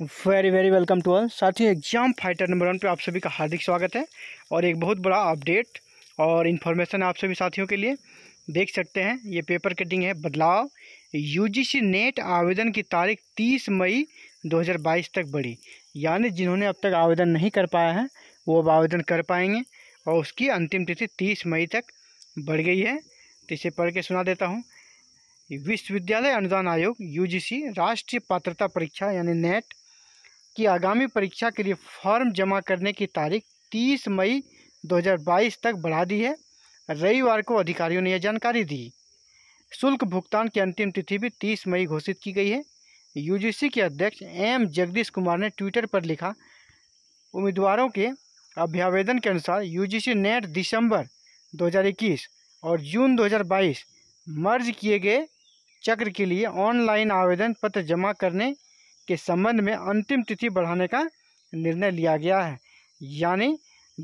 very very welcome to all साथ ही exam fighter number one पे आप सभी का हार्दिक स्वागत है और एक बहुत बड़ा अपडेट और इन्फॉर्मेशन आप सभी साथियों के लिए देख सकते हैं ये पेपर कटिंग है बदलाव यूजीसी नेट आवेदन की तारीख 30 मई 2022 तक बढ़ी यानी जिन्होंने अब तक आवेदन नहीं कर पाया है वो अब आवेदन कर पाएंगे और उसकी अंतिम तिथि तीस मई तक बढ़ गई है तो इसे पढ़ के सुना देता हूँ विश्वविद्यालय अनुदान आयोग यूजीसी राष्ट्रीय पात्रता परीक्षा यानी नेट की आगामी परीक्षा के लिए फॉर्म जमा करने की तारीख 30 मई 2022 तक बढ़ा दी है रविवार को अधिकारियों ने यह जानकारी दी शुल्क भुगतान की अंतिम तिथि भी 30 मई घोषित की गई है यूजीसी के अध्यक्ष एम जगदीश कुमार ने ट्विटर पर लिखा उम्मीदवारों के अभ्यावेदन के अनुसार सी नेट दिसंबर 2021 और जून 2022 मर्ज किए गए चक्र के लिए ऑनलाइन आवेदन पत्र जमा करने के संबंध में अंतिम तिथि बढ़ाने का निर्णय लिया गया है यानी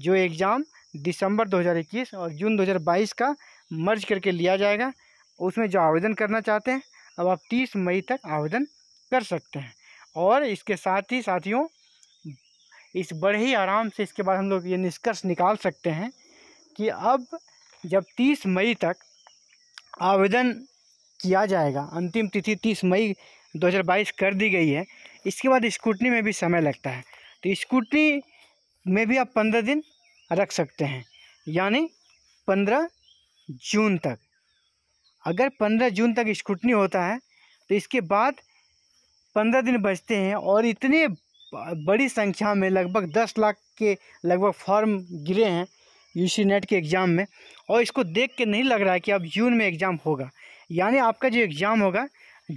जो एग्ज़ाम दिसंबर 2021 और जून 2022 का मर्ज करके लिया जाएगा उसमें जो आवेदन करना चाहते हैं अब आप 30 मई तक आवेदन कर सकते हैं और इसके साथ ही साथियों इस बड़े ही आराम से इसके बाद हम लोग ये निष्कर्ष निकाल सकते हैं कि अब जब 30 मई तक आवेदन किया जाएगा अंतिम तिथि 30 मई 2022 कर दी गई है इसके बाद स्कूटनी में भी समय लगता है तो स्कूटनी में भी आप पंद्रह दिन रख सकते हैं यानी पंद्रह जून तक अगर पंद्रह जून तक स्कूटनी होता है तो इसके बाद पंद्रह दिन बचते हैं और इतने बड़ी संख्या में लगभग दस लाख के लगभग फॉर्म गिरे हैं यूसी नेट के एग्ज़ाम में और इसको देख के नहीं लग रहा है कि अब जून में एग्ज़ाम होगा यानी आपका जो एग्ज़ाम होगा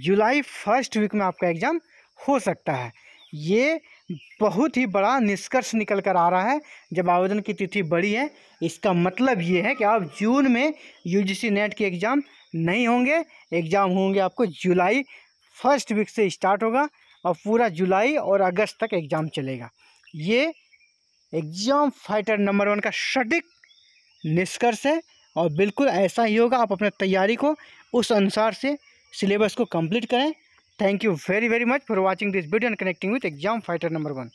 जुलाई फर्स्ट वीक में आपका एग्ज़ाम हो सकता है ये बहुत ही बड़ा निष्कर्ष निकल कर आ रहा है जब आवेदन की तिथि बड़ी है इसका मतलब ये है कि आप जून में यूजीसी नेट के एग्ज़ाम नहीं होंगे एग्ज़ाम होंगे आपको जुलाई फर्स्ट वीक से स्टार्ट होगा और पूरा जुलाई और अगस्त तक एग्ज़ाम चलेगा ये एग्ज़ाम फाइटर नंबर वन का सटीक निष्कर्ष है और बिल्कुल ऐसा ही होगा आप अपने तैयारी को उस अनुसार से सिलेबस को कंप्लीट करें thank you very very much for watching this video and connecting with exam fighter number one